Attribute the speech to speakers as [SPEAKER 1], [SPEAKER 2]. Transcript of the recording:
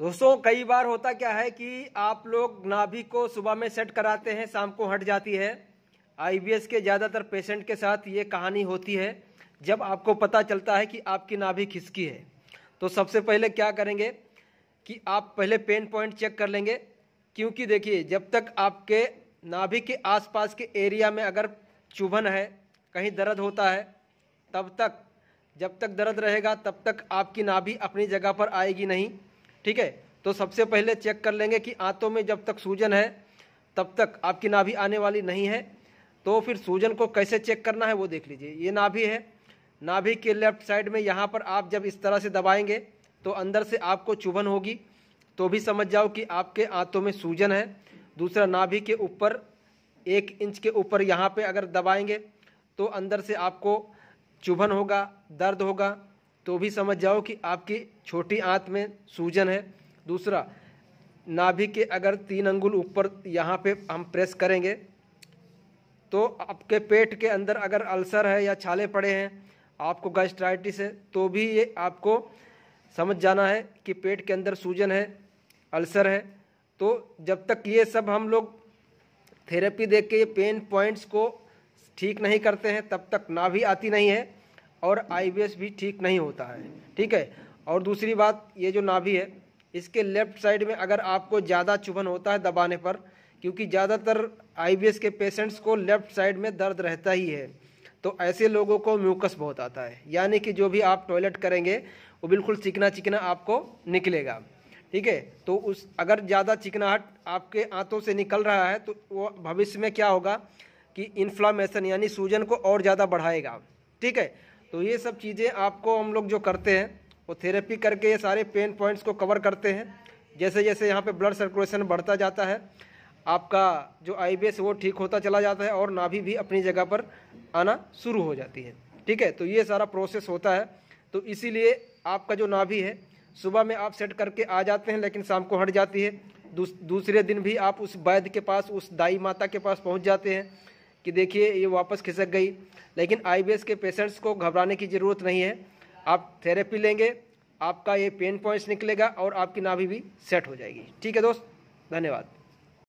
[SPEAKER 1] दोस्तों कई बार होता क्या है कि आप लोग नाभि को सुबह में सेट कराते हैं शाम को हट जाती है आईबीएस के ज़्यादातर पेशेंट के साथ ये कहानी होती है जब आपको पता चलता है कि आपकी नाभि खिसकी है तो सबसे पहले क्या करेंगे कि आप पहले पेन पॉइंट चेक कर लेंगे क्योंकि देखिए जब तक आपके नाभि के आसपास के एरिया में अगर चुभन है कहीं दर्द होता है तब तक जब तक दर्द रहेगा तब तक आपकी नाभि अपनी जगह पर आएगी नहीं ठीक है तो सबसे पहले चेक कर लेंगे कि आंतों में जब तक सूजन है तब तक आपकी नाभि आने वाली नहीं है तो फिर सूजन को कैसे चेक करना है वो देख लीजिए ये नाभि है नाभि के लेफ्ट साइड में यहाँ पर आप जब इस तरह से दबाएंगे तो अंदर से आपको चुभन होगी तो भी समझ जाओ कि आपके आंतों में सूजन है दूसरा नाभि के ऊपर एक इंच के ऊपर यहाँ पे अगर दबाएंगे तो अंदर से आपको चुभन होगा दर्द होगा तो भी समझ जाओ कि आपकी छोटी आंत में सूजन है दूसरा नाभि के अगर तीन अंगुल ऊपर यहाँ पे हम प्रेस करेंगे तो आपके पेट के अंदर अगर अल्सर है या छाले पड़े हैं आपको गैस्ट्राइटिस है तो भी ये आपको समझ जाना है कि पेट के अंदर सूजन है अल्सर है तो जब तक ये सब हम लोग थेरेपी देख के ये पेन पॉइंट्स को ठीक नहीं करते हैं तब तक नाभि आती नहीं है और आई भी ठीक नहीं होता है ठीक है और दूसरी बात ये जो नाभि है इसके लेफ्ट साइड में अगर आपको ज़्यादा चुभन होता है दबाने पर क्योंकि ज़्यादातर आई के पेशेंट्स को लेफ्ट साइड में दर्द रहता ही है तो ऐसे लोगों को म्यूकस बहुत आता है यानी कि जो भी आप टॉयलेट करेंगे वो बिल्कुल चिकना चिकना आपको निकलेगा ठीक है तो उस अगर ज़्यादा चिकनाहट आपके आंतों से निकल रहा है तो वो भविष्य में क्या होगा कि इन्फ्लामेशन यानी सूजन को और ज़्यादा बढ़ाएगा ठीक है तो ये सब चीज़ें आपको हम लोग जो करते हैं वो थेरेपी करके ये सारे पेन पॉइंट्स को कवर करते हैं जैसे जैसे यहाँ पे ब्लड सर्कुलेशन बढ़ता जाता है आपका जो आई वो ठीक होता चला जाता है और नाभि भी अपनी जगह पर आना शुरू हो जाती है ठीक है तो ये सारा प्रोसेस होता है तो इसीलिए आपका जो नाभि है सुबह में आप सेट करके आ जाते हैं लेकिन शाम को हट जाती है दूसरे दिन भी आप उस वैद्य के पास उस दाई माता के पास पहुँच जाते हैं कि देखिए ये वापस खिसक गई लेकिन आई के पेशेंट्स को घबराने की ज़रूरत नहीं है आप थेरेपी लेंगे आपका ये पेन पॉइंट्स निकलेगा और आपकी नाभि भी सेट हो जाएगी ठीक है दोस्त धन्यवाद